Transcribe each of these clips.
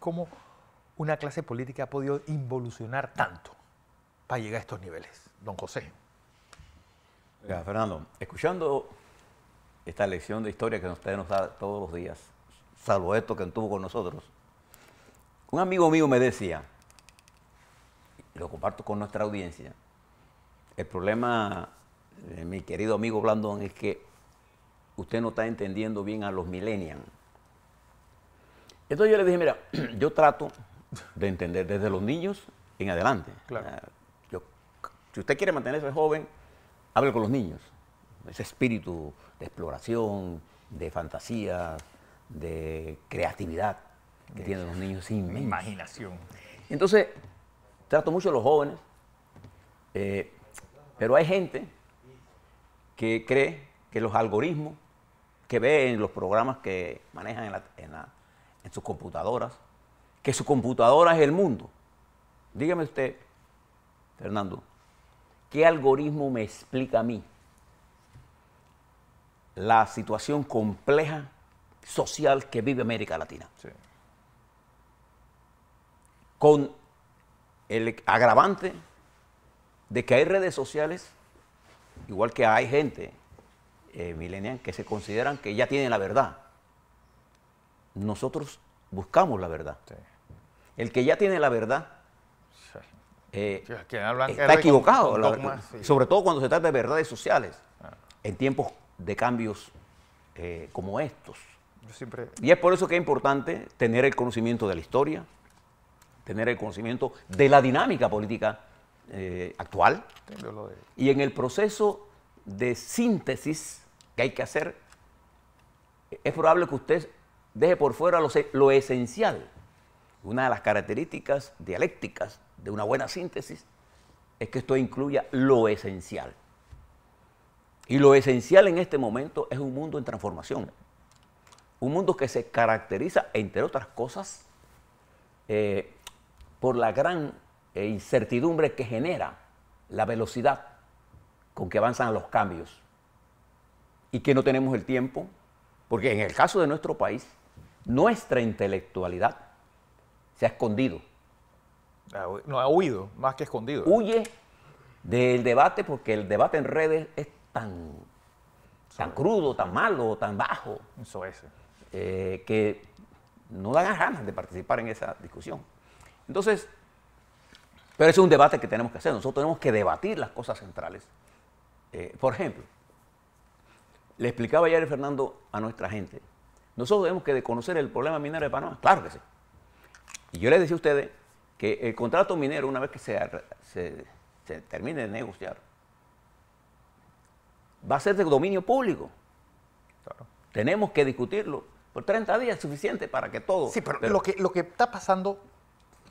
cómo una clase política ha podido involucionar tanto para llegar a estos niveles. Don José. Fernando, escuchando esta lección de historia que usted nos da todos los días, salvo esto que tuvo con nosotros, un amigo mío me decía, lo comparto con nuestra audiencia, el problema, de mi querido amigo Blandón, es que usted no está entendiendo bien a los millennials entonces yo le dije, mira, yo trato de entender desde los niños en adelante. Ah, yo, si usted quiere mantenerse joven, hable con los niños. Ese espíritu de exploración, de fantasía, de creatividad que tienen los niños sin imaginación. Entonces, trato mucho de los jóvenes, eh, pero hay gente que cree que los algoritmos que ven en los programas que manejan en la en sus computadoras, que su computadora es el mundo. Dígame usted, Fernando, ¿qué algoritmo me explica a mí la situación compleja social que vive América Latina? Con el agravante de que hay redes sociales, igual que hay gente eh, milenial, que se consideran que ya tienen la verdad nosotros buscamos la verdad. El que ya tiene la verdad eh, está equivocado, sobre todo cuando se trata de verdades sociales, ah. en tiempos de cambios eh, como estos. Y es por eso que es importante tener el conocimiento de la historia, tener el conocimiento de la dinámica política eh, actual y en el proceso de síntesis que hay que hacer, es probable que usted deje por fuera lo, esencial. Una de las características dialécticas de una buena síntesis es que esto incluya lo esencial. Y lo esencial en este momento es un mundo en transformación. Un mundo que se caracteriza, entre otras cosas, eh, por la gran eh, incertidumbre que genera la velocidad con que avanzan los cambios. Y que no tenemos el tiempo, porque en el caso de nuestro país, nuestra intelectualidad se ha escondido. No ha huido, más que escondido. Huye del debate porque el debate en redes es tan, tan crudo, tan malo, tan bajo, Eso es. Eh, que no dan ganas de participar en esa discusión. Entonces, pero es un debate que tenemos que hacer. Nosotros tenemos que debatir las cosas centrales. Eh, por ejemplo, le explicaba ayer Fernando a nuestra gente nosotros tenemos que conocer el problema minero de Panamá, claro que sí. Y yo les decía a ustedes que el contrato minero, una vez que se, termine de negociar, va a ser de dominio público. Tenemos que discutirlo. Por 30 días es suficiente para que todo... Sí, pero, lo, que, lo que está pasando,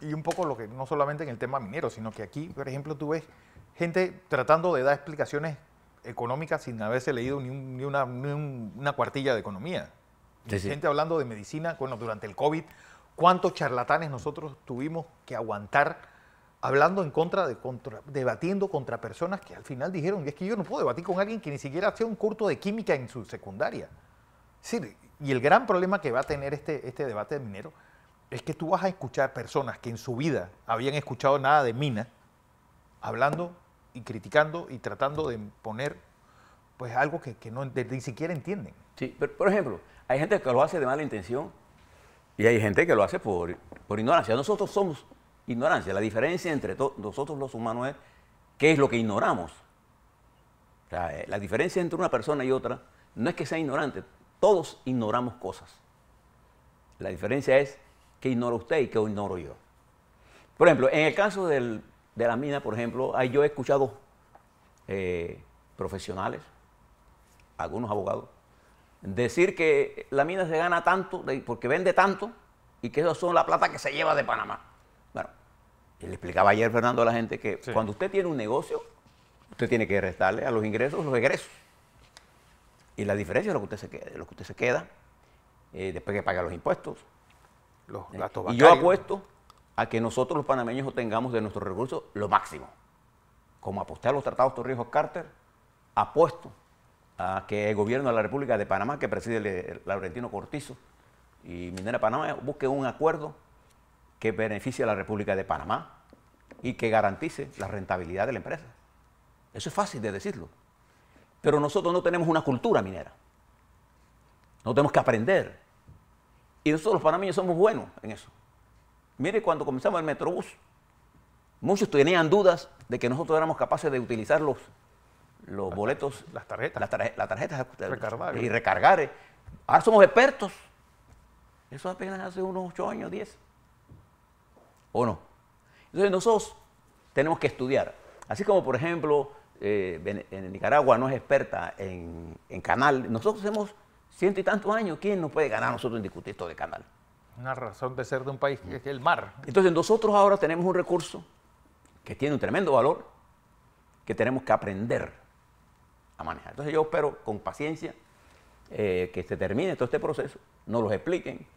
y un poco lo que no solamente en el tema minero, sino que aquí, por ejemplo, tú ves gente tratando de dar explicaciones económicas sin haberse leído ni, una cuartilla de economía. Gente hablando de medicina, bueno, durante el COVID, ¿cuántos charlatanes nosotros tuvimos que aguantar? hablando en contra de debatiendo contra personas que al final dijeron, es que yo no puedo debatir con alguien que ni siquiera hacía un curso de química en su secundaria. Sí, y el gran problema que va a tener este, este debate de minero es que tú vas a escuchar personas que en su vida habían escuchado nada de mina, hablando y criticando y tratando de poner pues algo que, no, ni siquiera entienden. Sí, pero por ejemplo, hay gente que lo hace de mala intención y hay gente que lo hace por, ignorancia. Nosotros somos ignorancia. La diferencia entre nosotros los humanos es qué es lo que ignoramos. Eh, la diferencia entre una persona y otra no es que sea ignorante. Todos ignoramos cosas. La diferencia es qué ignora usted y qué ignoro yo. Por ejemplo, en el caso de la mina, por ejemplo, ahí yo he escuchado eh, profesionales, algunos abogados, decir que la mina se gana tanto porque vende tanto y que eso son la plata que se lleva de Panamá. Bueno, le explicaba ayer Fernando a la gente que cuando usted tiene un negocio, usted tiene que restarle a los ingresos los egresos. Y la diferencia es lo que usted se queda, lo que usted se queda eh, después que paga los impuestos. Los eh, gastos Y yo apuesto a que nosotros los panameños obtengamos de nuestros recursos lo máximo. Como aposté a los tratados Torrijos Carter, apuesto a que el gobierno de la República de Panamá, que preside Laurentino Cortizo y Minera Panamá, busque un acuerdo que beneficie a la República de Panamá y que garantice la rentabilidad de la empresa. Eso es fácil de decirlo. Pero nosotros no tenemos una cultura minera. No tenemos que aprender. Y nosotros los panameños somos buenos en eso. Mire, cuando comenzamos el Metrobús, muchos tenían dudas de que nosotros éramos capaces de utilizar los los boletos. Las tarjetas. Las, tarjetas, eh, y recargar. Eh. Ahora somos expertos. Eso apenas hace unos 8 años, 10. ¿O no? Entonces nosotros tenemos que estudiar. Así como, por ejemplo, eh, en, Nicaragua no es experta en, en canal. Nosotros hemos ciento y tantos años. ¿Quién nos puede ganar nosotros en discutir esto de canal? Una razón de ser de un país que es el mar. Entonces nosotros ahora tenemos un recurso que tiene un tremendo valor que tenemos que aprender a manejar. Entonces yo espero con paciencia eh, que se termine todo este proceso, nos los expliquen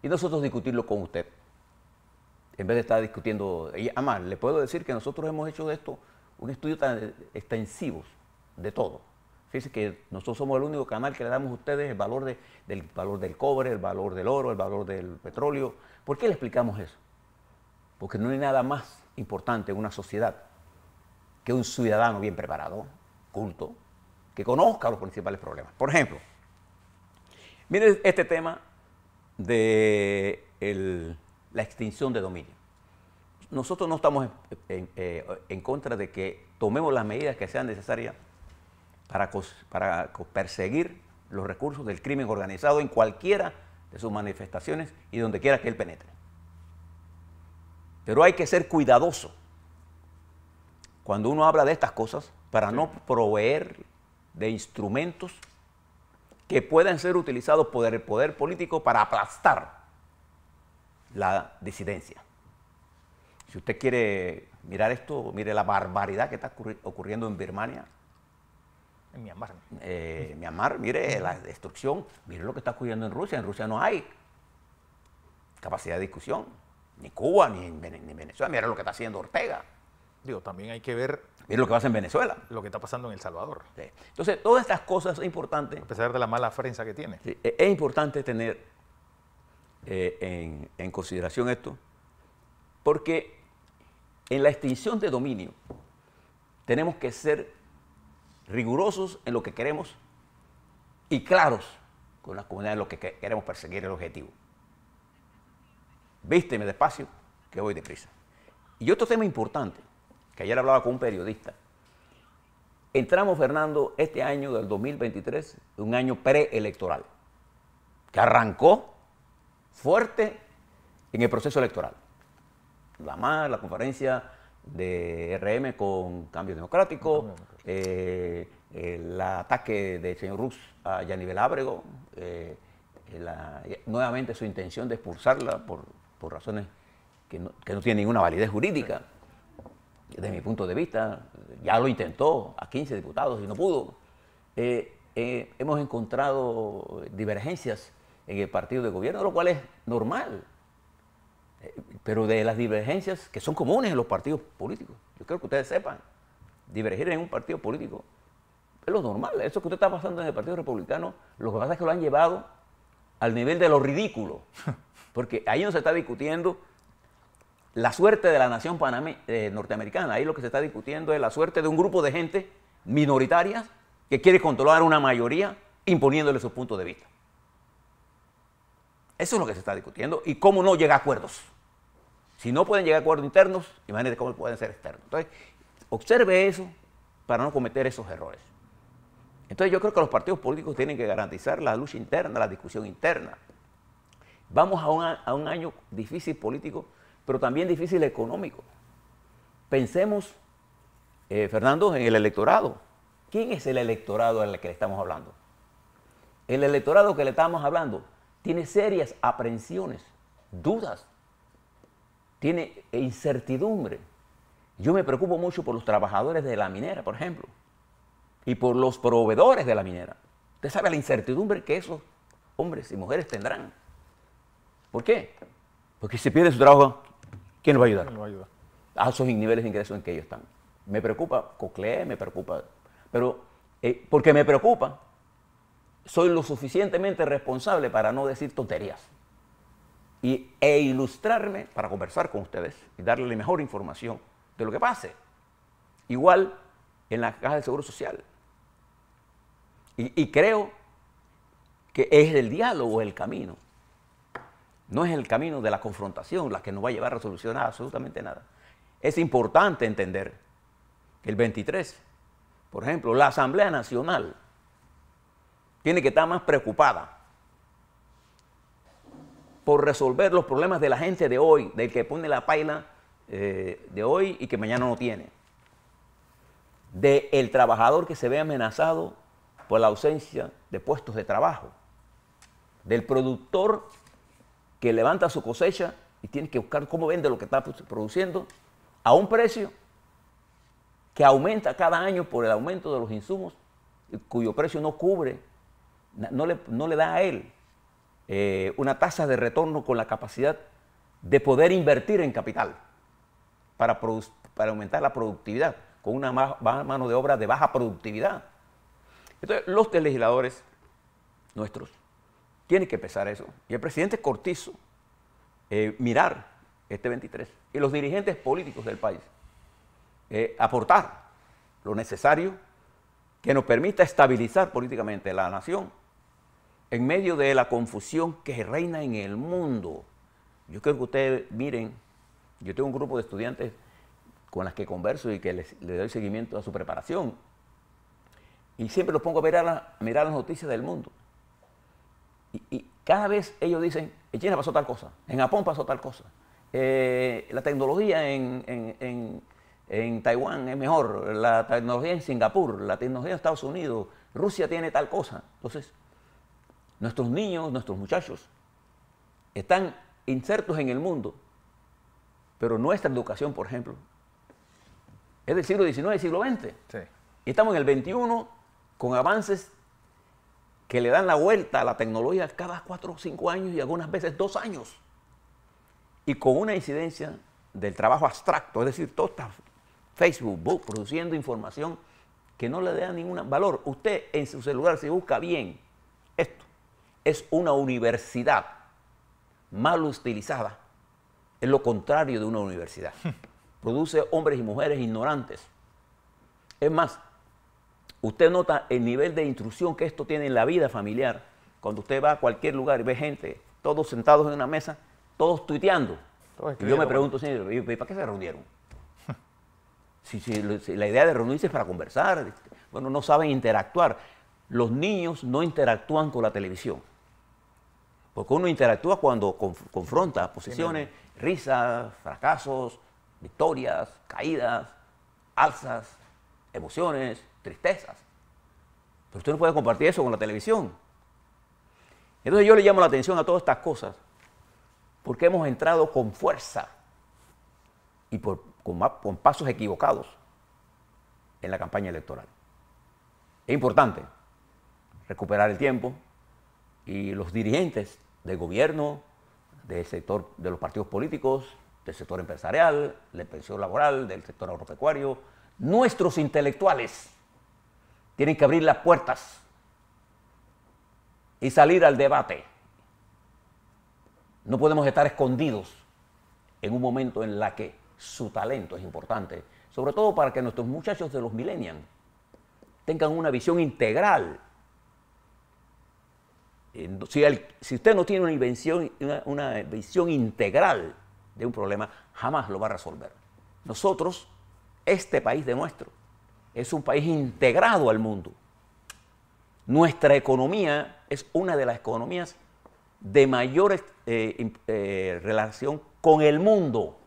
y nosotros discutirlo con usted. En vez de estar discutiendo, y además le puedo decir que nosotros hemos hecho de esto un estudio tan extensivo de todo. Fíjense que nosotros somos el único canal que le damos a ustedes el valor, del valor del cobre, el valor del oro, el valor del petróleo. ¿Por qué le explicamos eso? Porque no hay nada más importante en una sociedad que un ciudadano bien preparado, culto, que conozca los principales problemas. Por ejemplo, mire este tema de la extinción de dominio. Nosotros no estamos eh, en, contra de que tomemos las medidas que sean necesarias para, perseguir los recursos del crimen organizado en cualquiera de sus manifestaciones y donde quiera que él penetre. Pero hay que ser cuidadoso cuando uno habla de estas cosas para no proveer de instrumentos que puedan ser utilizados por el poder político para aplastar la disidencia. Si usted quiere mirar esto, mire la barbaridad que está ocurriendo en Birmania. En eh, Myanmar. mire la destrucción, mire lo que está ocurriendo en Rusia. En Rusia no hay capacidad de discusión, ni Cuba, ni, ni Venezuela, mire lo que está haciendo Ortega. Digo, también hay que ver... Mira lo que pasa en Venezuela. Lo que está pasando en El Salvador. Entonces, todas estas cosas son importantes A pesar de la mala prensa que tiene. E, es importante tener eh, en, consideración esto, porque en la extinción de dominio tenemos que ser rigurosos en lo que queremos y claros con las comunidades en lo que queremos perseguir el objetivo. Vísteme despacio, que voy deprisa. Y otro tema importante, que ayer hablaba con un periodista. Entramos, Fernando, este año del 2023, un año preelectoral, que arrancó fuerte en el proceso electoral. La MAR, la conferencia de RM con Cambio Democrático, eh, el ataque del señor Rux a Yanivel Ábrego, eh, nuevamente su intención de expulsarla por, razones que que no tienen ninguna validez jurídica desde mi punto de vista, ya lo intentó a 15 diputados y no pudo. Eh, eh, hemos encontrado divergencias en el partido de gobierno, lo cual es normal. Eh, pero de las divergencias que son comunes en los partidos políticos, yo creo que ustedes sepan, divergir en un partido político es lo normal. Eso que usted está pasando en el Partido Republicano, lo que pasa es que lo han llevado al nivel de lo ridículo. Porque ahí no se está discutiendo la suerte de la nación paname, eh, norteamericana. Ahí lo que se está discutiendo es la suerte de un grupo de gente minoritaria que quiere controlar una mayoría imponiéndole su punto de vista. Eso es lo que se está discutiendo y cómo no llega a acuerdos. Si no pueden llegar a acuerdos internos, imagínate cómo pueden ser externos. Entonces, observe eso para no cometer esos errores. Entonces yo creo que los partidos políticos tienen que garantizar la lucha interna, la discusión interna. Vamos a, a un año difícil político pero también difícil económico. Pensemos, eh, Fernando, en el electorado. ¿Quién es el electorado al que le estamos hablando? El electorado que le estamos hablando tiene serias aprensiones, dudas, tiene incertidumbre. Yo me preocupo mucho por los trabajadores de la minera, por ejemplo, y por los proveedores de la minera. Usted sabe la incertidumbre que esos hombres y mujeres tendrán. ¿Por qué? Porque si pierde su trabajo, ¿Quién nos va a ayudar? a ah, esos niveles de ingresos en que ellos están. Me preocupa Cocle, me preocupa. Pero eh, porque me preocupa, soy lo suficientemente responsable para no decir tonterías. Y, e ilustrarme para conversar con ustedes y darle la mejor información de lo que pase. Igual en la caja del seguro social. y creo que es el diálogo el camino. No es el camino de la confrontación la que nos va a llevar a resolucionar absolutamente nada. Es importante entender que el 23, por ejemplo, la Asamblea Nacional tiene que estar más preocupada por resolver los problemas de la gente de hoy, del que pone la paila eh, de hoy y que mañana no tiene, del el trabajador que se ve amenazado por la ausencia de puestos de trabajo, del productor que levanta su cosecha y tiene que buscar cómo vende lo que está produciendo a un precio que aumenta cada año por el aumento de los insumos, cuyo precio no cubre, no le, no le da a él eh, una tasa de retorno con la capacidad de poder invertir en capital para, para aumentar la productividad, con una mano de obra de baja productividad. Entonces, los legisladores nuestros tiene que pesar eso. Y el presidente Cortizo, eh, mirar este 23. Y los dirigentes políticos del país, eh, aportar lo necesario que nos permita estabilizar políticamente la nación en medio de la confusión que reina en el mundo. Yo creo que ustedes miren, yo tengo un grupo de estudiantes con las que converso y que les, doy seguimiento a su preparación. Y siempre los pongo a a mirar las noticias del mundo. Y, cada vez ellos dicen, en China pasó tal cosa, en Japón pasó tal cosa, eh, la tecnología en, Taiwán es mejor, la tecnología en Singapur, la tecnología en Estados Unidos, Rusia tiene tal cosa. Entonces, nuestros niños, nuestros muchachos, están insertos en el mundo, pero nuestra educación, por ejemplo, es del siglo XIX siglo XX. Y estamos en el XXI con avances que le dan la vuelta a la tecnología cada cuatro o cinco años y algunas veces dos años. Y con una incidencia del trabajo abstracto, es decir, todo está Facebook produciendo información que no le da ningún valor. Usted en su celular, se busca bien esto, es una universidad mal utilizada. Es lo contrario de una universidad. Hmm. Produce hombres y mujeres ignorantes. Es más, Usted nota el nivel de instrucción que esto tiene en la vida familiar. Cuando usted va a cualquier lugar y ve gente, todos sentados en una mesa, todos tuiteando. y yo me pregunto, señor, ¿para qué se reunieron? si, la idea de reunirse es para conversar, este, bueno, no saben interactuar. Los niños no interactúan con la televisión. Porque uno interactúa cuando confronta posiciones, risas, fracasos, victorias, caídas, alzas, emociones tristezas. Pero usted no puede compartir eso con la televisión. Entonces yo le llamo la atención a todas estas cosas porque hemos entrado con fuerza y con, pasos equivocados en la campaña electoral. Es importante recuperar el tiempo y los dirigentes del gobierno, del sector de los partidos políticos, del sector empresarial, del pensión laboral, del sector agropecuario, nuestros intelectuales tienen que abrir las puertas y salir al debate. No podemos estar escondidos en un momento en la que su talento es importante, sobre todo para que nuestros muchachos de los millennials tengan una visión integral. Si, usted no tiene una una visión integral de un problema, jamás lo va a resolver. Nosotros, este país de nuestro, es un país integrado al mundo. Nuestra economía es una de las economías de mayor eh, eh, relación con el mundo.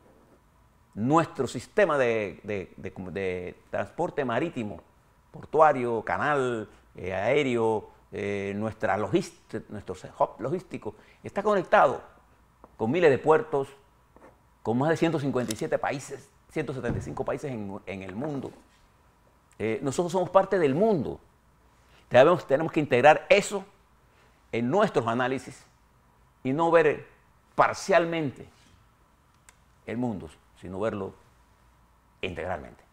Nuestro sistema de, transporte marítimo, portuario, canal, eh, aéreo, nuestro logístico, está conectado con miles de puertos, con más de 157 países, 175 países en, en el mundo. Eh, nosotros somos parte del mundo. tenemos que integrar eso en nuestros análisis y no ver parcialmente el mundo, sino verlo integralmente.